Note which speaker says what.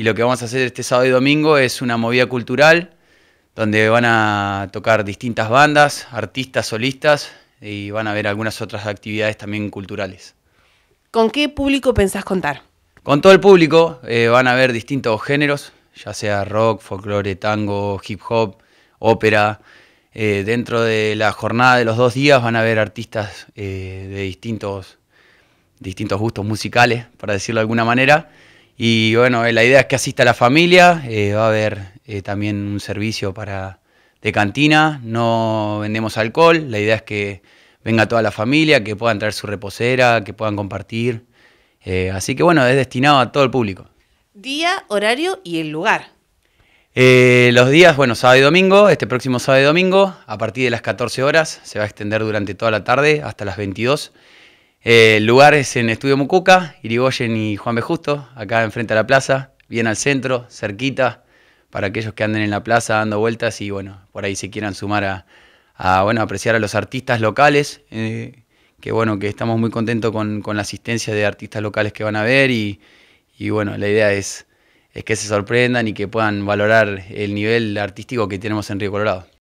Speaker 1: Y lo que vamos a hacer este sábado y domingo es una movida cultural donde van a tocar distintas bandas, artistas, solistas y van a haber algunas otras actividades también culturales.
Speaker 2: ¿Con qué público pensás contar?
Speaker 1: Con todo el público eh, van a haber distintos géneros, ya sea rock, folclore, tango, hip hop, ópera. Eh, dentro de la jornada de los dos días van a haber artistas eh, de distintos gustos musicales, para decirlo de alguna manera. Y bueno, eh, la idea es que asista la familia, eh, va a haber eh, también un servicio para, de cantina, no vendemos alcohol, la idea es que venga toda la familia, que puedan traer su reposera, que puedan compartir. así que bueno, es destinado a todo el público.
Speaker 2: Día,
Speaker 3: horario y el lugar.
Speaker 1: los días, bueno, sábado y domingo, este próximo sábado y domingo, a partir de las 14 horas, se va a extender durante toda la tarde hasta las 22 lugar eh, lugares en Estudio Mucuca, Irigoyen y Juan B. Justo, acá enfrente a la plaza, bien al centro, cerquita, para aquellos que anden en la plaza dando vueltas y bueno, por ahí se quieran sumar a, bueno, apreciar a los artistas locales, eh, que bueno, que estamos muy contentos con, con, la asistencia de artistas locales que van a ver y, y bueno, la idea es, es que se sorprendan y que puedan valorar el nivel artístico que tenemos en Río Colorado.